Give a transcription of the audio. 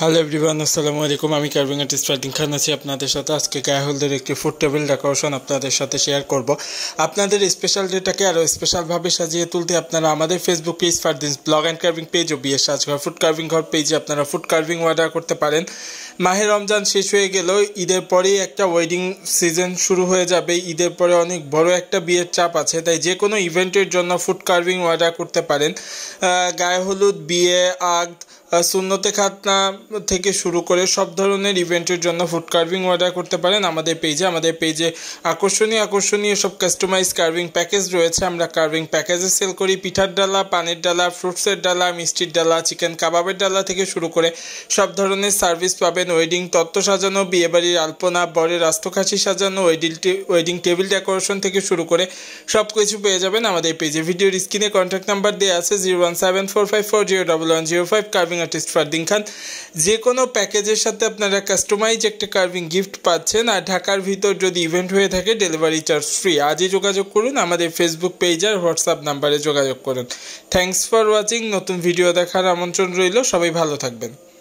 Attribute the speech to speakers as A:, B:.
A: hello everyone আসসালামু আলাইকুম আমি কার্ভিং আর্টিস্ট ফারদিন খান আছি আপনাদের সাথে আজকে গায়ে একটি ফুড টেবিল ডেকোরেশন আপনাদের সাথে শেয়ার করব আপনাদের স্পেশাল ডেটাকে আরও স্পেশালভাবে সাজিয়ে তুলতে আপনারা আমাদের Facebook page Fardin blog and carving page ও বিয়ে সাজঘর ফুড কার্ভিং ঘর পেজে আপনারা ফুড কার্ভিং অর্ডার করতে পারেন মাহে রমজান শেষ হয়ে গেলেও ঈদের পরেই একটা ওয়েডিং সিজন শুরু হয়ে যাবে ঈদের পরে অনেক বড় একটা বিয়ের চাপ আছে তাই যে কোনো ইভেন্টের জন্য ফুড কার্ভিং অর্ডার করতে পারেন গায়ে হলুদ বিয়ে আগ সুন্নতে খাতনা থেকে শুরু করে সব ধরনের ইভেন্টের জন্য ফুড কার্ভিং অর্ডার করতে পারেন আমাদের পেজে আমাদের পেজে আকর্ষণীয় আকর্ষণীয় সব কাস্টমাইজ কার্ভিং প্যাকেজ রয়েছে আমরা কার্ভিং প্যাকেজে সেল করি পিঠার ডালা পানের ডালা ফ্রুটসের ডালা মিষ্টির ডালা চিকেন কাবাবের ডালা থেকে শুরু করে সব ধরনের সার্ভিস পাবেন ওয়েডিং তত্ত্ব সাজানো বিয়েবাড়ির আলপনা বরের আস্তকাশি সাজানো ওয়েডিলটি ওয়েডিং টেবিল ডেকোরেশন থেকে শুরু করে সব কিছু পেয়ে যাবেন আমাদের পেজে ভিডিওর স্ক্রিনে কন্ট্যাক্ট নাম্বার দেওয়া আছে zero one seven four five four zero double one zero five carving artist Fardin Khan যে কোনো প্যাকেজের সাথে আপনারা কাস্টমাইজ একটা কার্ভিং গিফট পাচ্ছেন আর ঢাকার ভিতর যদি ইভেন্ট হয়ে থাকে ডেলিভারি চার্জ ফ্রি আজই যোগাযোগ করুন আমাদের ফেসবুক পেজ আর হোয়াটসঅ্যাপ নাম্বারে যোগাযোগ করুন থ্যাংকস ফর ওয়াচিং নতুন ভিডিও দেখার আমন্ত্রণ রইল সবাই ভালো থাকবেন